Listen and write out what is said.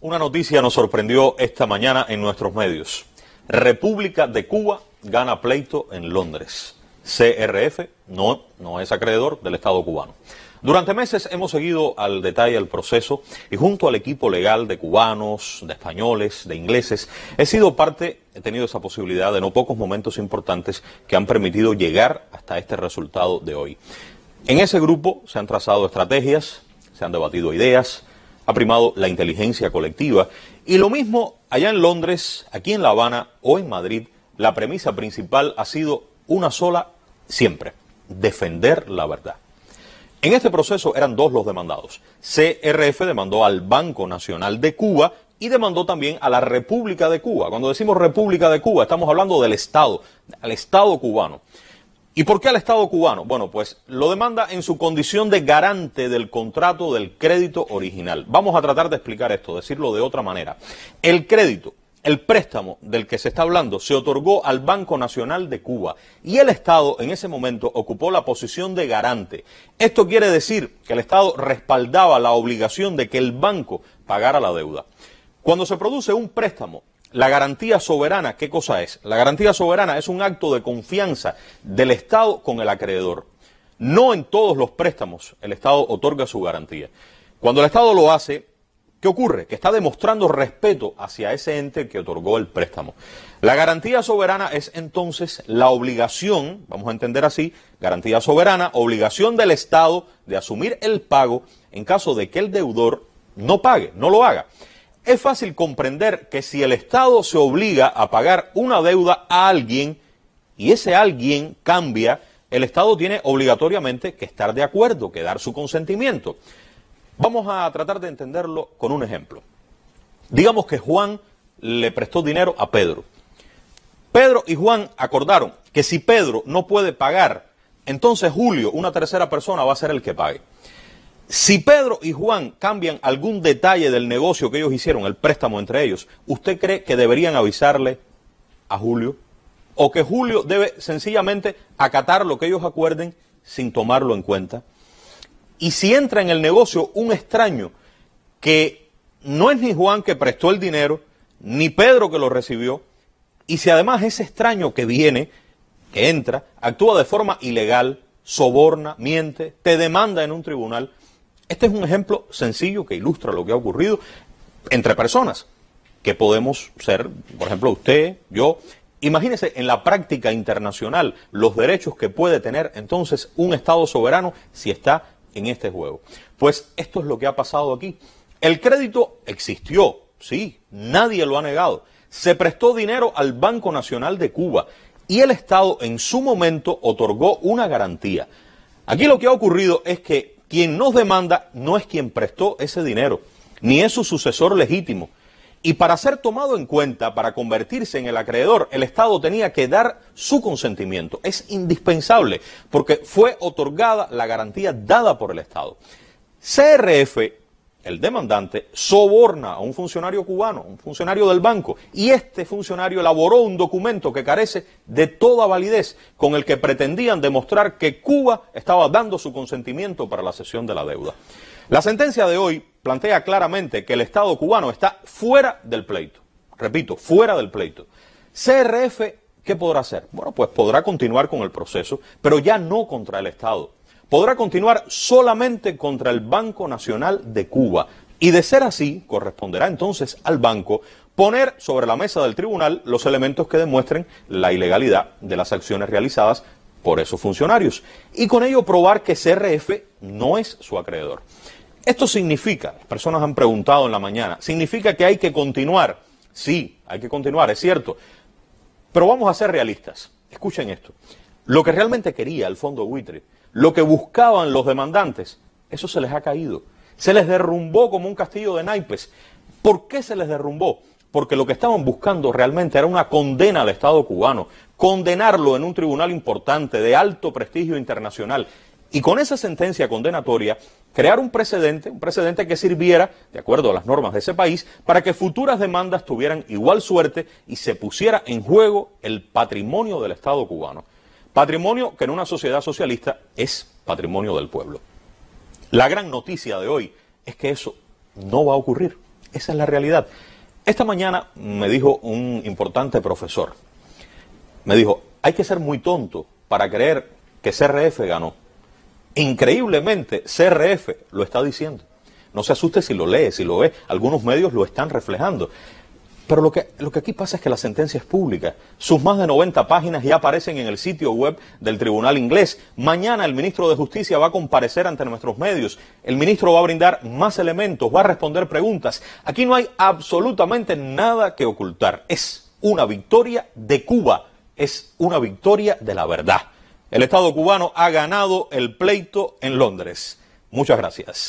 Una noticia nos sorprendió esta mañana en nuestros medios. República de Cuba gana pleito en Londres. CRF no, es acreedor del Estado cubano. Durante meses hemos seguido al detalle el proceso y junto al equipo legal de cubanos, de españoles, de ingleses, he sido parte, he tenido esa posibilidad de no pocos momentos importantes que han permitido llegar hasta este resultado de hoy. En ese grupo se han trazado estrategias, se han debatido ideas, ha primado la inteligencia colectiva. Y lo mismo allá en Londres, aquí en La Habana o en Madrid, la premisa principal ha sido una sola siempre, defender la verdad. En este proceso eran dos los demandados. CRF demandó al Banco Nacional de Cuba y demandó también a la República de Cuba. Cuando decimos República de Cuba, estamos hablando del Estado, al Estado cubano. ¿Y por qué al Estado cubano? Bueno, pues lo demanda en su condición de garante del contrato del crédito original. Vamos a tratar de explicar esto, decirlo de otra manera. El crédito, el préstamo del que se está hablando, se otorgó al Banco Nacional de Cuba y el Estado en ese momento ocupó la posición de garante. Esto quiere decir que el Estado respaldaba la obligación de que el banco pagara la deuda. Cuando se produce un préstamo la garantía soberana, ¿qué cosa es? La garantía soberana es un acto de confianza del Estado con el acreedor. No en todos los préstamos el Estado otorga su garantía. Cuando el Estado lo hace, ¿qué ocurre? Que está demostrando respeto hacia ese ente que otorgó el préstamo. La garantía soberana es entonces la obligación, vamos a entender así, garantía soberana, obligación del Estado de asumir el pago en caso de que el deudor no pague, no lo haga es fácil comprender que si el Estado se obliga a pagar una deuda a alguien y ese alguien cambia, el Estado tiene obligatoriamente que estar de acuerdo, que dar su consentimiento. Vamos a tratar de entenderlo con un ejemplo. Digamos que Juan le prestó dinero a Pedro. Pedro y Juan acordaron que si Pedro no puede pagar, entonces Julio, una tercera persona, va a ser el que pague. Si Pedro y Juan cambian algún detalle del negocio que ellos hicieron, el préstamo entre ellos, ¿usted cree que deberían avisarle a Julio? ¿O que Julio debe sencillamente acatar lo que ellos acuerden sin tomarlo en cuenta? Y si entra en el negocio un extraño que no es ni Juan que prestó el dinero, ni Pedro que lo recibió, y si además ese extraño que viene, que entra, actúa de forma ilegal, soborna, miente, te demanda en un tribunal, este es un ejemplo sencillo que ilustra lo que ha ocurrido entre personas que podemos ser, por ejemplo, usted, yo. Imagínese en la práctica internacional los derechos que puede tener entonces un Estado soberano si está en este juego. Pues esto es lo que ha pasado aquí. El crédito existió, sí, nadie lo ha negado. Se prestó dinero al Banco Nacional de Cuba y el Estado en su momento otorgó una garantía. Aquí lo que ha ocurrido es que quien nos demanda no es quien prestó ese dinero, ni es su sucesor legítimo. Y para ser tomado en cuenta, para convertirse en el acreedor, el Estado tenía que dar su consentimiento. Es indispensable porque fue otorgada la garantía dada por el Estado. CRF el demandante soborna a un funcionario cubano, un funcionario del banco, y este funcionario elaboró un documento que carece de toda validez, con el que pretendían demostrar que Cuba estaba dando su consentimiento para la cesión de la deuda. La sentencia de hoy plantea claramente que el Estado cubano está fuera del pleito. Repito, fuera del pleito. CRF, ¿qué podrá hacer? Bueno, pues podrá continuar con el proceso, pero ya no contra el Estado, podrá continuar solamente contra el Banco Nacional de Cuba. Y de ser así, corresponderá entonces al banco poner sobre la mesa del tribunal los elementos que demuestren la ilegalidad de las acciones realizadas por esos funcionarios y con ello probar que CRF no es su acreedor. Esto significa, las personas han preguntado en la mañana, significa que hay que continuar. Sí, hay que continuar, es cierto. Pero vamos a ser realistas. Escuchen esto. Lo que realmente quería el fondo buitre, lo que buscaban los demandantes, eso se les ha caído. Se les derrumbó como un castillo de naipes. ¿Por qué se les derrumbó? Porque lo que estaban buscando realmente era una condena al Estado cubano, condenarlo en un tribunal importante de alto prestigio internacional. Y con esa sentencia condenatoria, crear un precedente, un precedente que sirviera, de acuerdo a las normas de ese país, para que futuras demandas tuvieran igual suerte y se pusiera en juego el patrimonio del Estado cubano. Patrimonio que en una sociedad socialista es patrimonio del pueblo. La gran noticia de hoy es que eso no va a ocurrir. Esa es la realidad. Esta mañana me dijo un importante profesor, me dijo, hay que ser muy tonto para creer que CRF ganó. Increíblemente, CRF lo está diciendo. No se asuste si lo lee, si lo ve. Algunos medios lo están reflejando. Pero lo que, lo que aquí pasa es que la sentencia es pública. Sus más de 90 páginas ya aparecen en el sitio web del Tribunal inglés. Mañana el ministro de Justicia va a comparecer ante nuestros medios. El ministro va a brindar más elementos, va a responder preguntas. Aquí no hay absolutamente nada que ocultar. Es una victoria de Cuba. Es una victoria de la verdad. El Estado cubano ha ganado el pleito en Londres. Muchas gracias.